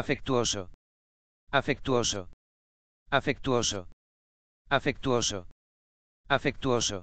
afectuoso, afectuoso, afectuoso, afectuoso, afectuoso,